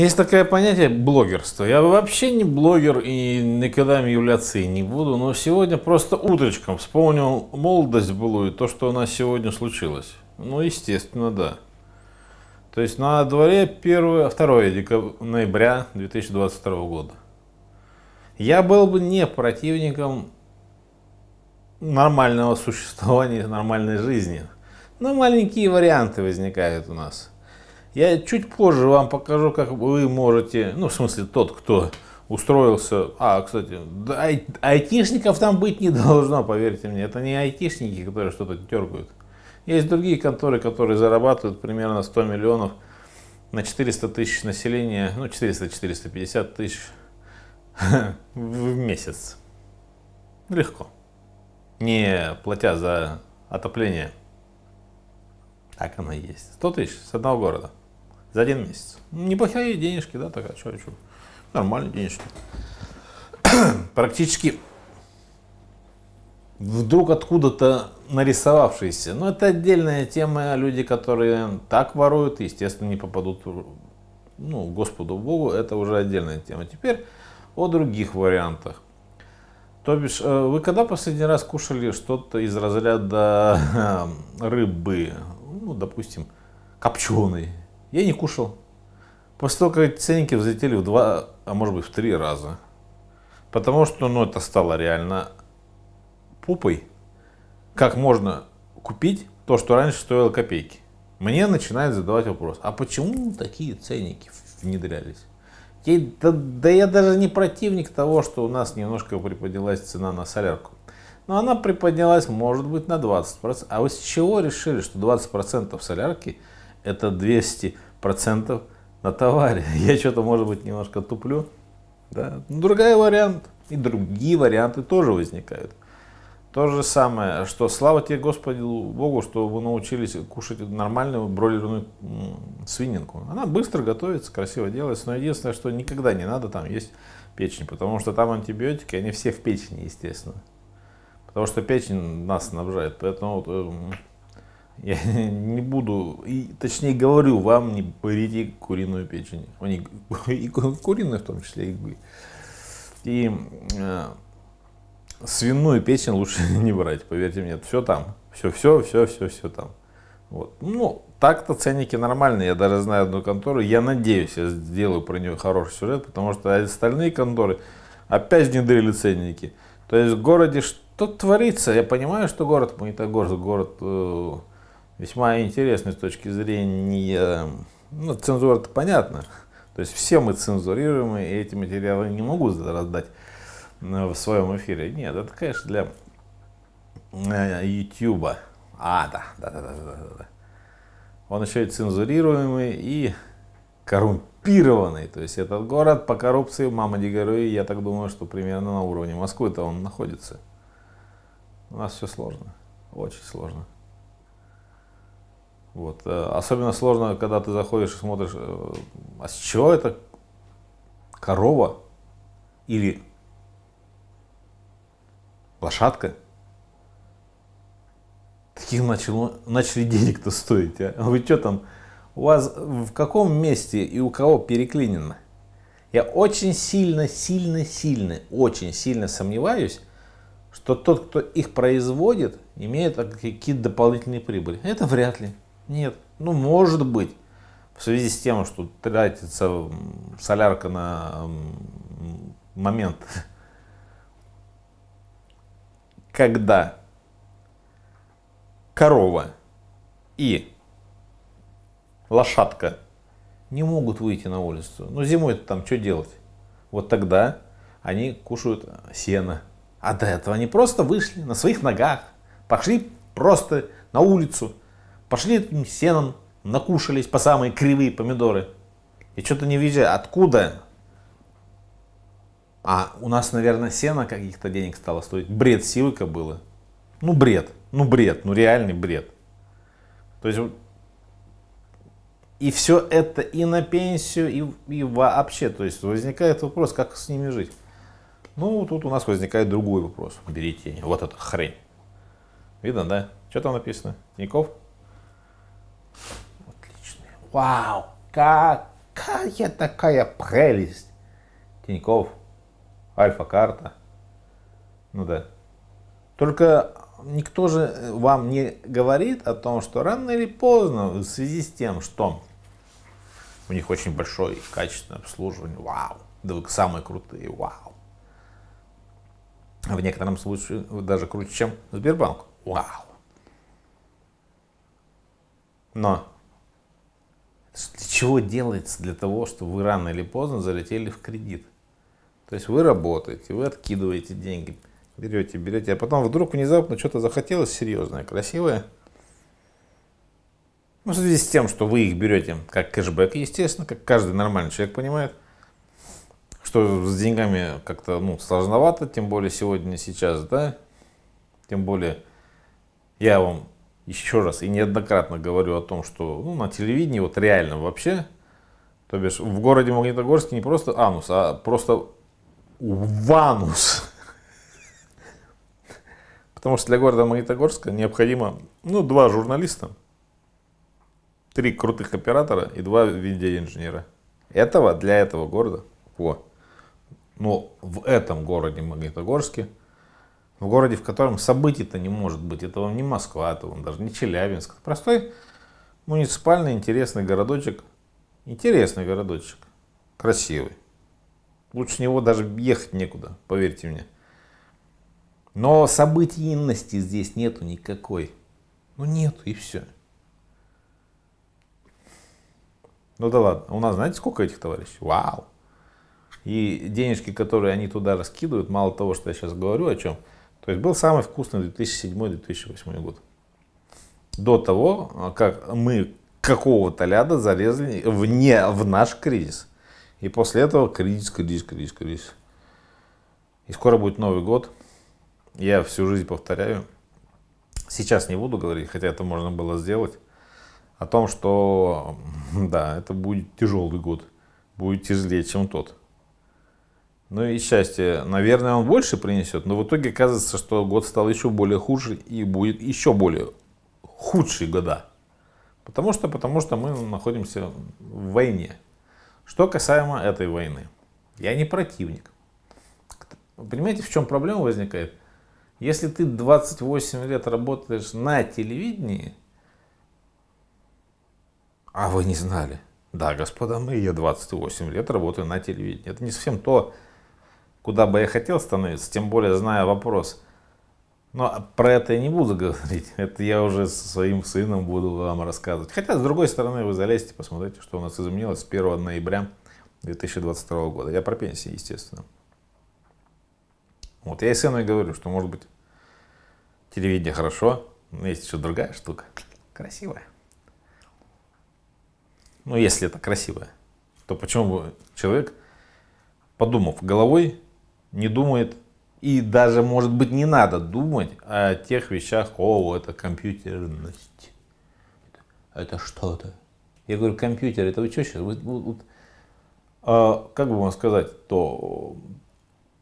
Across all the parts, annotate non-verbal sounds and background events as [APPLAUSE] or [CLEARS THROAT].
Есть такое понятие блогерство. Я вообще не блогер и никогда им являться и не буду, но сегодня просто утречком вспомнил молодость былую, то, что у нас сегодня случилось. Ну, естественно, да. То есть на дворе 1, 2 декаб... ноября 2022 года. Я был бы не противником нормального [LAUGHS] существования, нормальной жизни. Но маленькие варианты возникают у нас – я чуть позже вам покажу, как вы можете, ну, в смысле, тот, кто устроился... А, кстати, айтишников там быть не [LAUGHS] должно, поверьте мне. Это не айтишники, которые что-то дергают. Есть другие конторы, которые зарабатывают примерно 100 миллионов на 400 тысяч населения, ну, 400-450 тысяч [LAUGHS] в месяц. Легко. Не платя за отопление. Так оно и есть. 100 тысяч с одного города за один месяц. Неплохие денежки, да, так, а что, что? Нормальные денежки. [CLEARS THROAT] Практически вдруг откуда-то нарисовавшиеся. Но это отдельная тема. Люди, которые так воруют, естественно, не попадут ну, Господу Богу. Это уже отдельная тема. Теперь о других вариантах. То бишь, э, вы когда последний раз кушали что-то из разряда [LAUGHS] рыбы, ну, допустим, копченый я не кушал. После того, как ценники взлетели в два, а может быть в три раза, потому что ну, это стало реально пупой, как можно купить то, что раньше стоило копейки. Мне начинают задавать вопрос, а почему такие ценники внедрялись? Я, да, да я даже не противник того, что у нас немножко приподнялась цена на солярку. Но она приподнялась, может быть, на 20%. А вы с чего решили, что 20% солярки – это 200% на товаре. [LAUGHS] Я что-то, может быть, немножко туплю. Да? Ну, Другой вариант. И другие варианты тоже возникают. То же самое, что слава тебе, Господи Богу, что вы научились кушать нормальную бройлерную свининку. Она быстро готовится, красиво делается, но единственное, что никогда не надо там есть печень, потому что там антибиотики, они все в печени, естественно. Потому что печень нас снабжает, поэтому вот, эм, я [LAUGHS] не буду, и, точнее говорю, вам не парите куриную печень. Они, и куриные [LAUGHS] в том числе, и, и э, свиную печень лучше [LAUGHS] не брать, поверьте мне. Все там, все, все, все, все, все там. Вот. Ну, так-то ценники нормальные, я даже знаю одну контору, я надеюсь, я сделаю про нее хороший сюжет, потому что остальные конторы опять внедрили ценники. То есть в городе что творится? Я понимаю, что город, мы не так город, город э, весьма интересный с точки зрения... Ну, цензура это понятно. То есть все мы цензурируемы, и эти материалы не могу раздать э, в своем эфире. Нет, это, конечно, для Ютуба, э, А, да, да, да, да, да, да. Он еще и цензурируемый и коррумпированный. То есть этот город по коррупции, мама Дигаруи, я так думаю, что примерно на уровне Москвы-то он находится. У нас все сложно, очень сложно. Вот. Э, особенно сложно, когда ты заходишь и смотришь, э, а с чего это корова или лошадка? Таких начало, начали денег-то стоить. А? Вы что там, у вас в каком месте и у кого переклинено? Я очень сильно, сильно, сильно, очень сильно сомневаюсь, что тот, кто их производит, имеет какие-то дополнительные прибыли. Это вряд ли. Нет. Ну, может быть. В связи с тем, что тратится солярка на момент, [LAUGHS] когда корова и лошадка не могут выйти на улицу. Ну, зимой там что делать? Вот тогда они кушают э, сено. А до этого они просто вышли на своих ногах, пошли просто на улицу, Пошли сеном, накушались по самые кривые помидоры. И что-то не видя, откуда? А у нас, наверное, сено каких-то денег стало стоить. Бред сивыка было. Ну, бред. Ну, бред. Ну, реальный бред. То есть, и все это и на пенсию, и, и вообще. То есть, возникает вопрос, как с ними жить. Ну, тут у нас возникает другой вопрос. Берите вот эта хрень. Видно, да? Что там написано? Тиньков? Отличные. Вау! Какая такая прелесть! Тиньков, Альфа-карта. Ну да. Только никто же э, вам не говорит о том, что рано или поздно в связи с тем, что у них очень большое качественное обслуживание, вау, да вы самые крутые, вау. В некотором случае даже круче, чем Сбербанк, вау. Но для чего делается? Для того, чтобы вы рано или поздно залетели в кредит. То есть вы работаете, вы откидываете деньги, берете, берете, а потом вдруг внезапно что-то захотелось серьезное, красивое. Ну, в связи с тем, что вы их берете как кэшбэк, естественно, как каждый нормальный человек понимает, что с деньгами как-то ну, сложновато, тем более сегодня, сейчас, да, тем более я вам еще раз и неоднократно говорю о том, что ну, на телевидении вот реально вообще, то бишь в городе Магнитогорске не просто анус, а просто ванус. [LAUGHS] Потому что для города Магнитогорска необходимо ну, два журналиста, три крутых оператора и два видеоинженера. Этого для этого города. Во. Но в этом городе Магнитогорске в городе, в котором событий-то не может быть. Это вам не Москва, это вам даже не Челябинск. Это простой муниципальный интересный городочек. Интересный городочек. Красивый. Лучше него даже ехать некуда, поверьте мне. Но событийности здесь нету никакой. Ну нету и все. Ну да ладно. У нас знаете сколько этих товарищей? Вау. И денежки, которые они туда раскидывают, мало того, что я сейчас говорю о чем, то есть был самый вкусный 2007-2008 год. До того, а, как мы какого-то ляда залезли вне, в наш кризис. И после этого кризис, кризис, кризис, кризис. И скоро будет Новый год. Я всю жизнь повторяю. Сейчас не буду говорить, хотя это можно было сделать. О том, что да, это будет тяжелый год. Будет тяжелее, чем тот ну и счастье. Наверное, он больше принесет, но в итоге кажется, что год стал еще более хуже и будет еще более худшие года. Потому что, потому что мы находимся в войне. Что касаемо этой войны, я не противник. Понимаете, в чем проблема возникает? Если ты 28 лет работаешь на телевидении, а вы не знали, да, господа, мы я 28 лет работаю на телевидении. Это не совсем то, куда бы я хотел становиться, тем более зная вопрос. Но про это я не буду говорить, [LAUGHS] это я уже со своим сыном буду вам рассказывать. Хотя, с другой стороны, вы залезьте, посмотрите, что у нас изменилось с 1 ноября 2022 года. Я про пенсии, естественно. Вот я и сыну и говорю, что, может быть, телевидение хорошо, но есть еще другая штука, красивая. Ну, если это красивая, то почему бы человек, подумав головой, не думает и даже, может быть, не надо думать о тех вещах, о, это компьютерность, это что-то. Я говорю, компьютер, это вы что сейчас? Вы, вы, вы, а, как бы вам сказать, то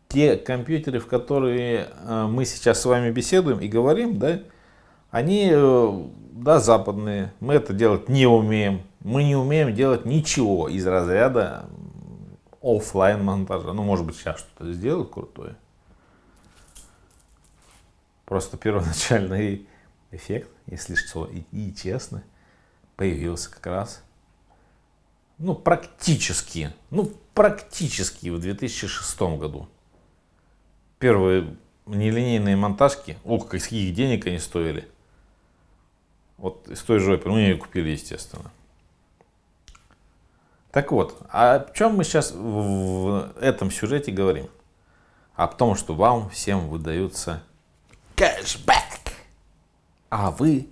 те компьютеры, в которые а, мы сейчас с вами беседуем и говорим, да, они, э, да, западные, мы это делать не умеем. Мы не умеем делать ничего из разряда офлайн монтажа. Ну, может быть, сейчас что-то сделают крутое. Просто первоначальный эффект, если что, и, и честно, появился как раз, ну, практически, ну, практически в 2006 году. Первые нелинейные монтажки, ох, каких денег они стоили. Вот из той же ну, мы купили, естественно. Так вот, о чем мы сейчас в этом сюжете говорим? О том, что вам всем выдаются кэшбэк. А вы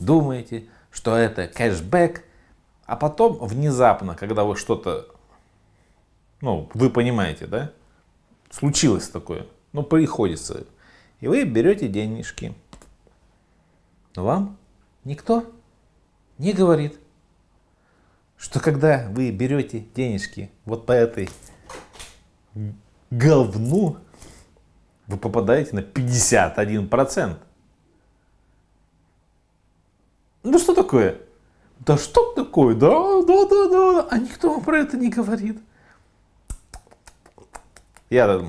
думаете, что это кэшбэк, а потом внезапно, когда вы что-то, ну, вы понимаете, да, случилось такое, ну, приходится, и вы берете денежки. Но вам никто не говорит, что когда вы берете денежки вот по этой говну, вы попадаете на 51%. Ну что такое? Да что такое? Да, да, да, да. А никто вам про это не говорит. Я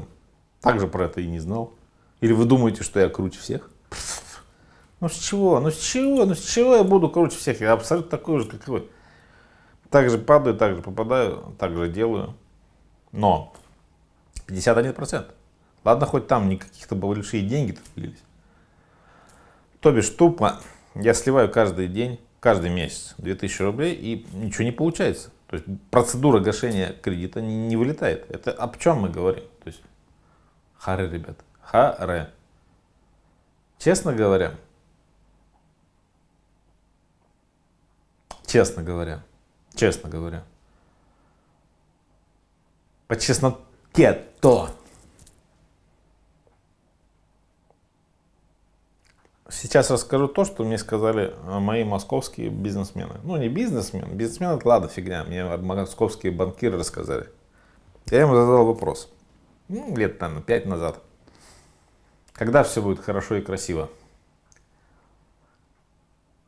также про это и не знал. Или вы думаете, что я круче всех? Ну с чего? Ну с чего? Ну с чего я буду круче всех? Я абсолютно такой же, как вы. Также падаю, также попадаю, также делаю. Но 51%. Ладно, хоть там никаких то большие деньги влились. То бишь, тупо я сливаю каждый день, каждый месяц 2000 рублей и ничего не получается. То есть процедура гашения кредита не, не вылетает. Это об чем мы говорим? То есть харе, ребят, харе. Честно говоря, честно говоря, Честно говоря. По чесноте то. Сейчас расскажу то, что мне сказали э, мои московские бизнесмены. Ну, не бизнесмены, бизнесмены это ладно, фигня. Мне московские банкиры рассказали. Я им задал вопрос. Ну, лет, наверное, пять назад. Когда все будет хорошо и красиво?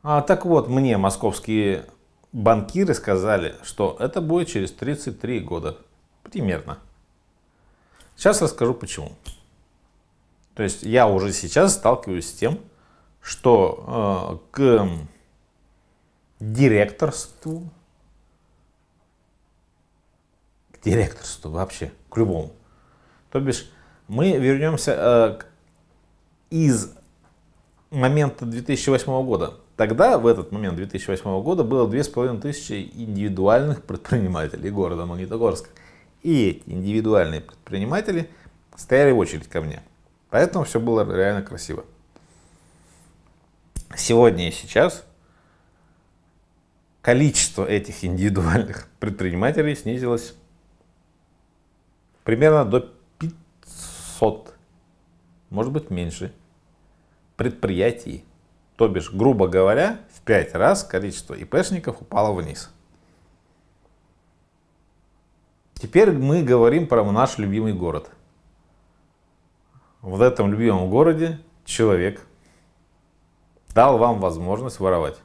А, так вот, мне московские банкиры сказали, что это будет через 33 года. Примерно. Сейчас расскажу почему. То есть я уже сейчас сталкиваюсь с тем, что э, к директорству, к директорству вообще, к любому. То бишь мы вернемся э, из момента 2008 года. Тогда, в этот момент, 2008 года, было 2500 индивидуальных предпринимателей города Магнитогорска. И эти индивидуальные предприниматели стояли в очередь ко мне. Поэтому все было реально красиво. Сегодня и сейчас количество этих индивидуальных предпринимателей снизилось примерно до 500, может быть меньше, предприятий то бишь, грубо говоря, в 5 раз количество ИПшников упало вниз. Теперь мы говорим про наш любимый город. В этом любимом городе человек дал вам возможность воровать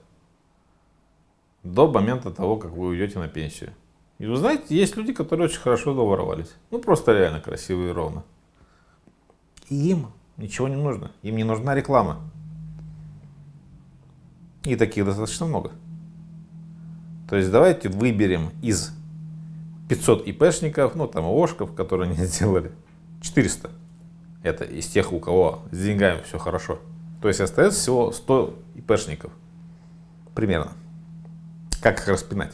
до момента того, как вы уйдете на пенсию. И вы знаете, есть люди, которые очень хорошо доворовались. Ну, просто реально красивые и ровно. И им ничего не нужно. Им не нужна реклама. И таких достаточно много. То есть давайте выберем из 500 ИПшников, ну там ООшков, которые они [LAUGHS] сделали, 400. Это из тех, у кого с деньгами все хорошо. То есть остается всего 100 ИПшников. Примерно. Как их распинать?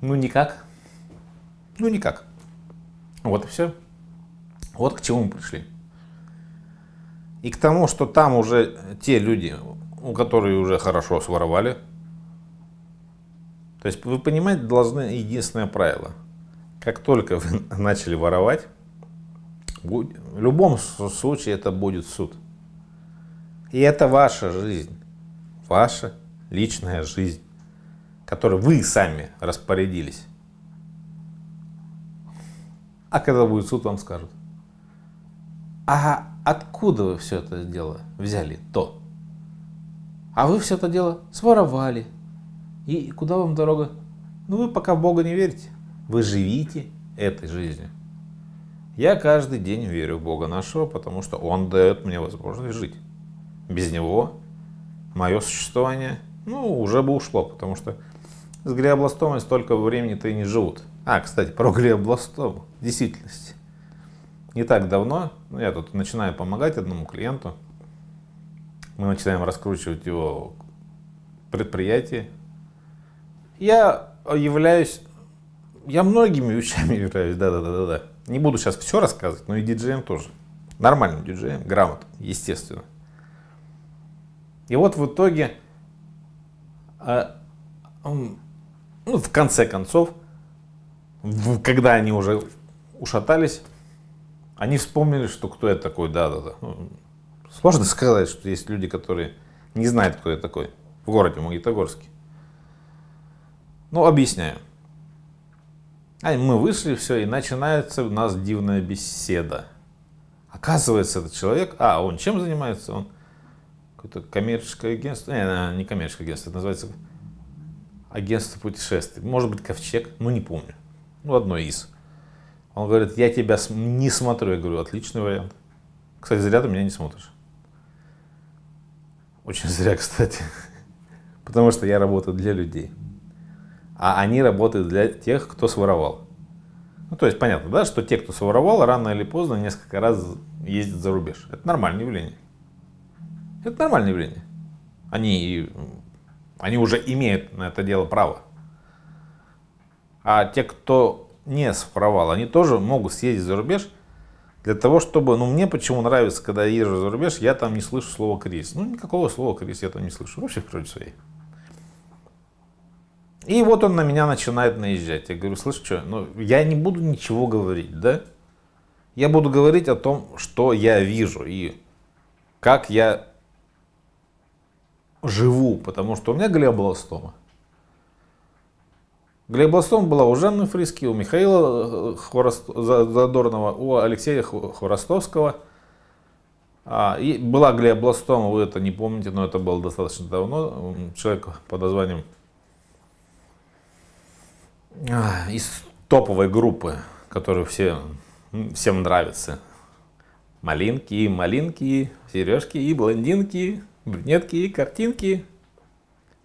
Ну никак. Ну никак. Вот и все. Вот к чему мы пришли. И к тому, что там уже те люди, у которой уже хорошо своровали. То есть вы понимаете, должны единственное правило. Как только вы [LAUGHS] начали воровать, в любом случае это будет суд. И это ваша жизнь, ваша личная жизнь, которой вы сами распорядились. А когда будет суд, вам скажут. А откуда вы все это дело взяли то? А вы все это дело своровали. И куда вам дорога? Ну вы пока в Бога не верите. Вы живите этой жизнью. Я каждый день верю в Бога нашего, потому что Он дает мне возможность жить. Без Него мое существование, ну, уже бы ушло, потому что с глиобластомой столько времени-то и не живут. А, кстати, про глиобластому в Не так давно, ну, я тут начинаю помогать одному клиенту, мы начинаем раскручивать его предприятие. Я являюсь, я многими вещами являюсь, да-да-да-да. Не буду сейчас все рассказывать, но и диджеем тоже. Нормальным диджеем, грамотным, естественно. И вот в итоге, а, ну, в конце концов, когда они уже ушатались, они вспомнили, что кто я такой, да-да-да. Ну, Сложно сказать, что есть люди, которые не знают, кто я такой в городе Магнитогорске. Ну, объясняю. А мы вышли, все, и начинается у нас дивная беседа. Оказывается, этот человек, а, он чем занимается? Он какое-то коммерческое агентство, не, не коммерческое агентство, это называется агентство путешествий. Может быть, Ковчег, ну не помню. Ну, одно из. Он говорит, я тебя не смотрю. Я говорю, отличный вариант. Кстати, зря ты меня не смотришь. Очень зря, кстати. Потому что я работаю для людей. А они работают для тех, кто своровал. Ну, то есть понятно, да, что те, кто своровал, рано или поздно несколько раз ездят за рубеж. Это нормальное явление. Это нормальное явление. Они, они уже имеют на это дело право. А те, кто не своровал, они тоже могут съездить за рубеж – для того, чтобы, ну мне почему нравится, когда я езжу за рубеж, я там не слышу слово кризис. Ну никакого слова кризис я там не слышу, вообще кроме своей. И вот он на меня начинает наезжать. Я говорю, слышь, что, ну я не буду ничего говорить, да? Я буду говорить о том, что я вижу и как я живу, потому что у меня глиобластома. Глейбластом была у Жанны Фриски, у Михаила э, Хворост... Задорнова, у Алексея Хворостовского. А, и была глиобластома, вы это не помните, но это было достаточно давно. Человек под названием а, из топовой группы, которую все, всем нравится. Малинки, малинки, сережки и блондинки, брюнетки и картинки.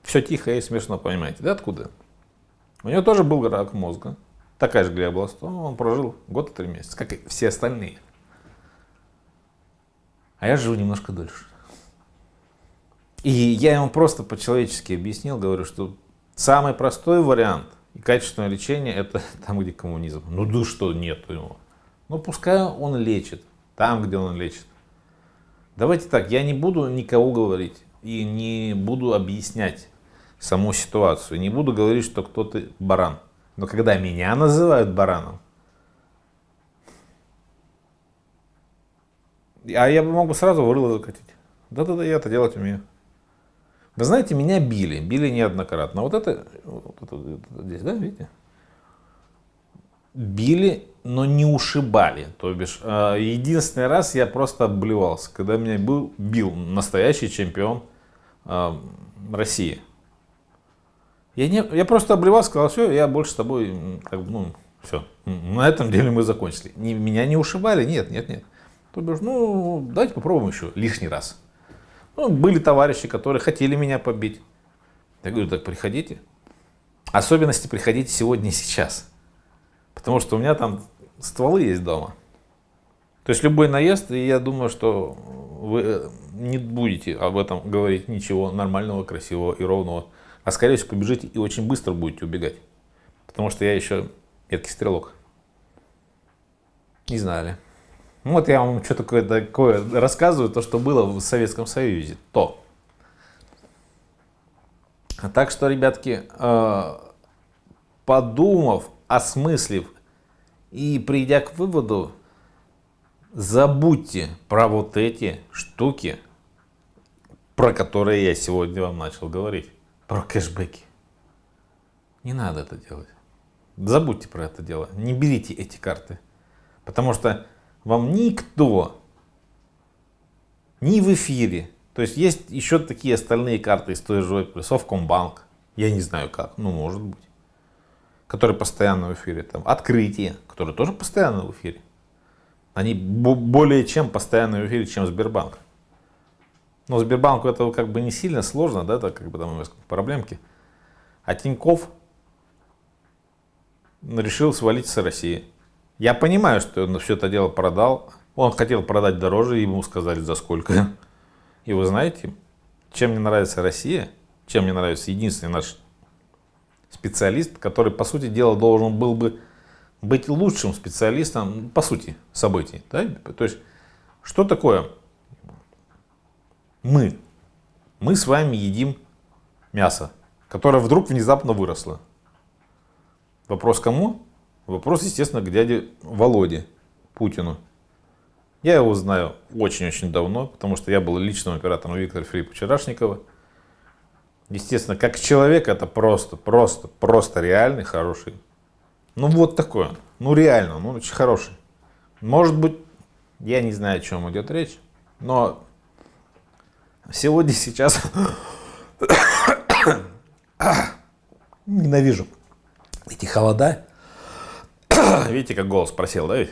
Все тихо и смешно, понимаете, да, откуда? У него тоже был рак мозга. Такая же глиобластома. Он прожил год и три месяца, как и все остальные. А я живу немножко дольше. И я ему просто по-человечески объяснил, говорю, что самый простой вариант и качественное лечение это [LAUGHS] там, где коммунизм. Ну да что, нет у него, Ну пускай он лечит, там, где он лечит. Давайте так, я не буду никого говорить и не буду объяснять саму ситуацию. Не буду говорить, что кто-то баран. Но когда меня называют бараном, а я бы мог бы сразу в рыло закатить. Да-да-да, я это делать умею. Вы знаете, меня били, били неоднократно. А вот это, вот это, вот это здесь, да, видите? Били, но не ушибали. То бишь, э, единственный раз я просто обливался, когда меня был, бил настоящий чемпион э, России – я, не, я просто обливал, сказал, все, я больше с тобой, как бы, ну, все, на этом деле мы закончили. Не, меня не ушибали, нет, нет, нет. Ты говоришь, ну, давайте попробуем еще лишний раз. Ну, были товарищи, которые хотели меня побить. Я говорю, так приходите. Особенности приходите сегодня и сейчас. Потому что у меня там стволы есть дома. То есть любой наезд, и я думаю, что вы э, не будете об этом говорить ничего нормального, красивого и ровного а скорее всего побежите и очень быстро будете убегать. Потому что я еще меткий стрелок. Не знали. Ну, вот я вам что такое такое рассказываю, то, что было в Советском Союзе. То. Так что, ребятки, э, подумав, осмыслив и придя к выводу, забудьте про вот эти штуки, про которые я сегодня вам начал говорить про кэшбэки. Не надо это делать. Забудьте про это дело. Не берите эти карты. Потому что вам никто, ни в эфире, то есть есть еще такие остальные карты из той же плюс Совкомбанк, я не знаю как, ну может быть, которые постоянно в эфире, там Открытие, которые тоже постоянно в эфире. Они более чем постоянно в эфире, чем Сбербанк. Но Сбербанку это как бы не сильно сложно, да, это как бы там проблемки. А Тиньков решил свалить с России. Я понимаю, что он все это дело продал. Он хотел продать дороже, ему сказали за сколько. И вы знаете, чем мне нравится Россия, чем мне нравится единственный наш специалист, который, по сути дела, должен был бы быть лучшим специалистом, по сути, событий. Да? То есть, что такое мы. Мы с вами едим мясо, которое вдруг внезапно выросло. Вопрос кому? Вопрос, естественно, к дяде Володе, Путину. Я его знаю очень-очень давно, потому что я был личным оператором Виктора Филиппа Вчерашникова. Естественно, как человек это просто, просто, просто реальный, хороший. Ну вот такой Ну реально, ну очень хороший. Может быть, я не знаю, о чем идет речь, но сегодня, сейчас. Ненавижу эти холода. Видите, как голос просел, да ведь?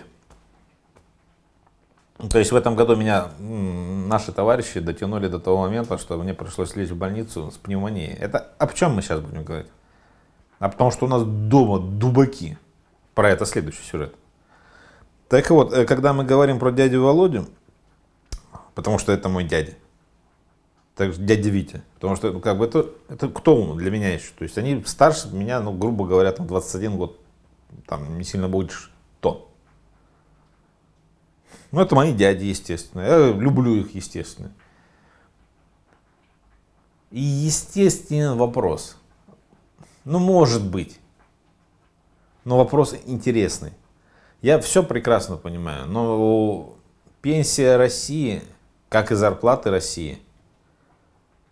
То есть в этом году меня наши товарищи дотянули до того момента, что мне пришлось лезть в больницу с пневмонией. Это о чем мы сейчас будем говорить? А потому что у нас дома дубаки. Про это следующий сюжет. Так вот, э, когда мы говорим про дядю Володю, потому что это мой дядя, так же дядя Витя. Потому что ну, как бы это, это кто он для меня еще? То есть они старше меня, ну, грубо говоря, там 21 год, там не сильно больше, то. Ну, это мои дяди, естественно. Я люблю их, естественно. И естественен вопрос. Ну, может быть. Но вопрос интересный. Я все прекрасно понимаю, но пенсия России, как и зарплаты России –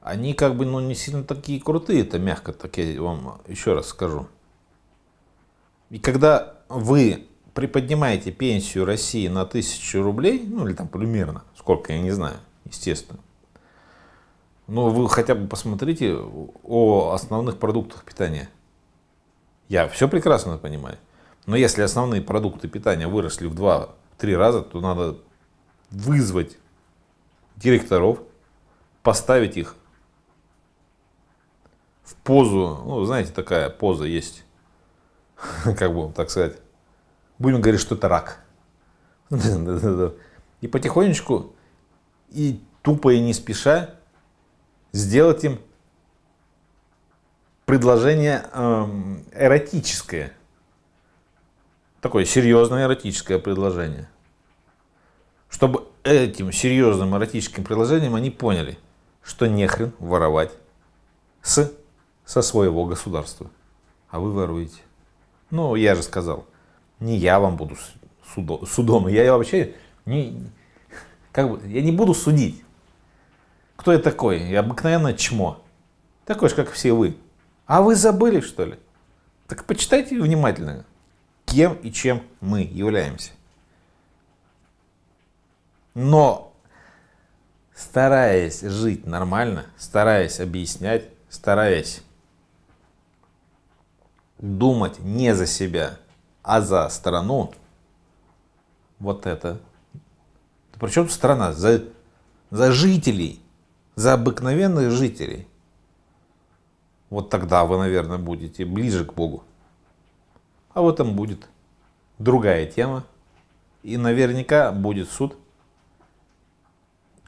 они как бы ну, не сильно такие крутые, это мягко так я вам еще раз скажу. И когда вы приподнимаете пенсию России на тысячу рублей, ну или там примерно, сколько, я не знаю, естественно, но ну, вы хотя бы посмотрите о основных продуктах питания. Я все прекрасно понимаю. Но если основные продукты питания выросли в 2-3 раза, то надо вызвать директоров, поставить их позу, ну, знаете, такая поза есть, [LAUGHS] как бы, так сказать, будем говорить, что это рак. [LAUGHS] И потихонечку, и тупо и не спеша, сделать им предложение эм, эротическое. Такое серьезное эротическое предложение. Чтобы этим серьезным эротическим предложением они поняли, что нехрен воровать с со своего государства, а вы воруете. Ну, я же сказал, не я вам буду судо, судом, я, вообще не, как бы, я не буду судить. Кто я такой? Я обыкновенное чмо. Такой же, как все вы. А вы забыли, что ли? Так почитайте внимательно, кем и чем мы являемся. Но стараясь жить нормально, стараясь объяснять, стараясь думать не за себя, а за страну, вот это. Причем страна? За, за жителей, за обыкновенных жителей. Вот тогда вы, наверное, будете ближе к Богу. А в этом будет другая тема. И наверняка будет суд.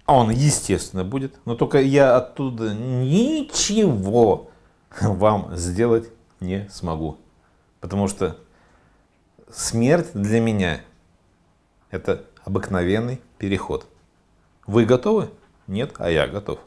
А Он, естественно, будет. Но только я оттуда ничего [LAUGHS] вам сделать не смогу. Потому что смерть для меня – это обыкновенный переход. Вы готовы? Нет, а я готов.